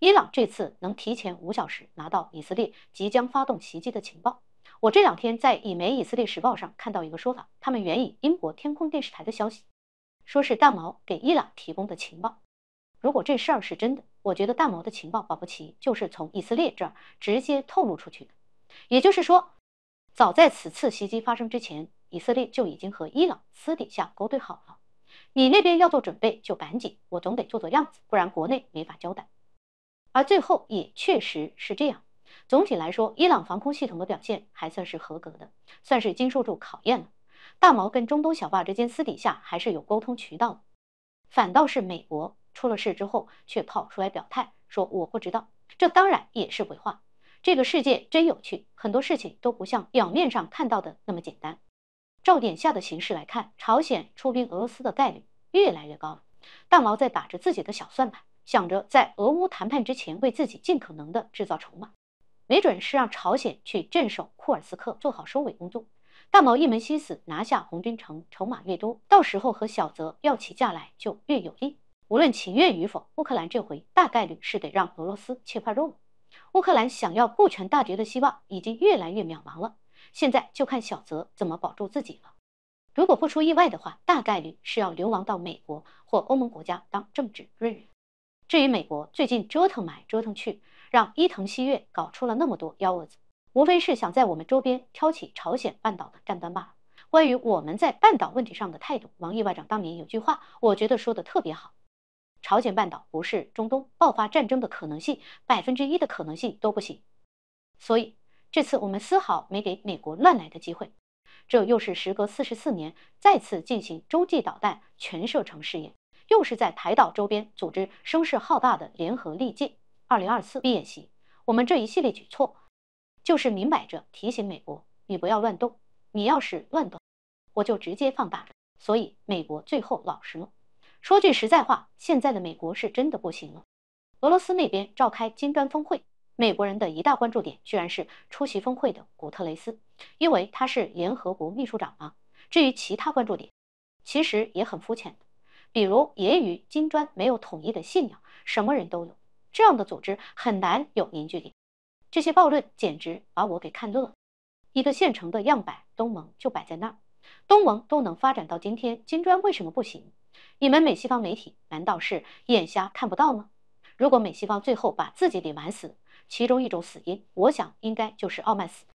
伊朗这次能提前五小时拿到以色列即将发动袭击的情报。我这两天在以美以色列时报》上看到一个说法，他们援引英国天空电视台的消息，说是大毛给伊朗提供的情报。如果这事儿是真的，我觉得大毛的情报保不齐就是从以色列这儿直接透露出去的。也就是说，早在此次袭击发生之前，以色列就已经和伊朗私底下勾兑好了。你那边要做准备就赶紧，我总得做做样子，不然国内没法交代。而最后也确实是这样。总体来说，伊朗防空系统的表现还算是合格的，算是经受住考验了。大毛跟中东小霸之间私底下还是有沟通渠道的。反倒是美国出了事之后，却跑出来表态说我不知道，这当然也是鬼话。这个世界真有趣，很多事情都不像表面上看到的那么简单。照眼下的形势来看，朝鲜出兵俄罗斯的概率越来越高了。大毛在打着自己的小算盘。想着在俄乌谈判之前，为自己尽可能的制造筹码，没准是让朝鲜去镇守库尔斯克，做好收尾工作。大毛一门心思拿下红军城，筹码越多，到时候和小泽要起价来就越有利。无论情愿与否，乌克兰这回大概率是得让俄罗斯切块肉了。乌克兰想要顾全大局的希望已经越来越渺茫了。现在就看小泽怎么保住自己了。如果不出意外的话，大概率是要流亡到美国或欧盟国家当政治难人。至于美国最近折腾来折腾去，让伊藤西月搞出了那么多幺蛾子，无非是想在我们周边挑起朝鲜半岛的战罢了。关于我们在半岛问题上的态度，王毅外长当年有句话，我觉得说的特别好：朝鲜半岛不是中东，爆发战争的可能性百分之一的可能性都不行。所以这次我们丝毫没给美国乱来的机会。这又是时隔四十四年再次进行洲际导弹全射程试验。又是在台岛周边组织声势浩大的联合利剑二零二四毕演习，我们这一系列举措，就是明摆着提醒美国，你不要乱动，你要是乱动，我就直接放大。所以美国最后老实了。说句实在话，现在的美国是真的不行了。俄罗斯那边召开金砖峰会，美国人的一大关注点居然是出席峰会的古特雷斯，因为他是联合国秘书长嘛。至于其他关注点，其实也很肤浅。比如，也与金砖没有统一的信仰，什么人都有，这样的组织很难有凝聚力。这些暴论简直把我给看乐了。一个现成的样板，东盟就摆在那儿，东盟都能发展到今天，金砖为什么不行？你们美西方媒体难道是眼瞎看不到吗？如果美西方最后把自己给玩死，其中一种死因，我想应该就是傲慢死。